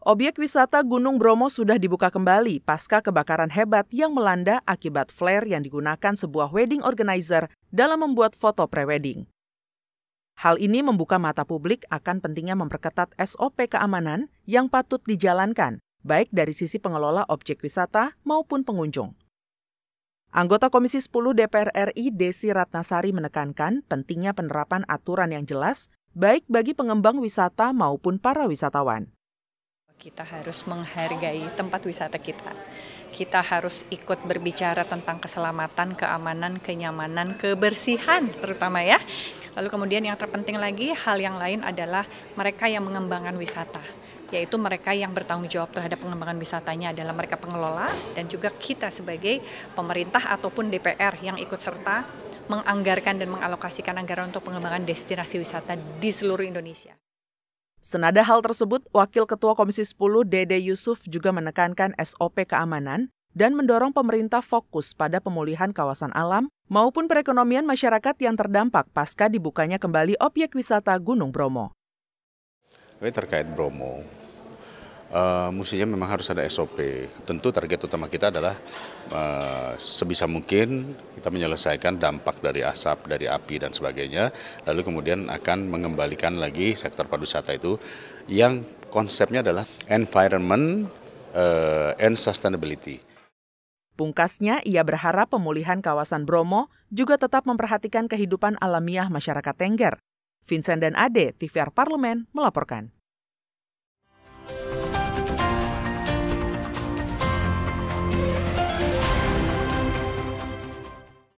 Objek wisata Gunung Bromo sudah dibuka kembali pasca kebakaran hebat yang melanda akibat flare yang digunakan sebuah wedding organizer dalam membuat foto prewedding. Hal ini membuka mata publik akan pentingnya memperketat SOP keamanan yang patut dijalankan, baik dari sisi pengelola objek wisata maupun pengunjung. Anggota Komisi 10 DPR RI Desi Ratnasari menekankan pentingnya penerapan aturan yang jelas, baik bagi pengembang wisata maupun para wisatawan. Kita harus menghargai tempat wisata kita. Kita harus ikut berbicara tentang keselamatan, keamanan, kenyamanan, kebersihan terutama ya. Lalu kemudian yang terpenting lagi hal yang lain adalah mereka yang mengembangkan wisata yaitu mereka yang bertanggung jawab terhadap pengembangan wisatanya adalah mereka pengelola dan juga kita sebagai pemerintah ataupun DPR yang ikut serta menganggarkan dan mengalokasikan anggaran untuk pengembangan destinasi wisata di seluruh Indonesia. Senada hal tersebut, Wakil Ketua Komisi 10 Dede Yusuf juga menekankan SOP keamanan dan mendorong pemerintah fokus pada pemulihan kawasan alam maupun perekonomian masyarakat yang terdampak pasca dibukanya kembali objek wisata Gunung Bromo. Ini terkait Bromo, Uh, mestinya memang harus ada SOP. Tentu target utama kita adalah uh, sebisa mungkin kita menyelesaikan dampak dari asap, dari api dan sebagainya. Lalu kemudian akan mengembalikan lagi sektor pariwisata itu yang konsepnya adalah environment uh, and sustainability. Pungkasnya, ia berharap pemulihan kawasan Bromo juga tetap memperhatikan kehidupan alamiah masyarakat Tengger. Vincent dan Ade, TVR Parlemen, melaporkan.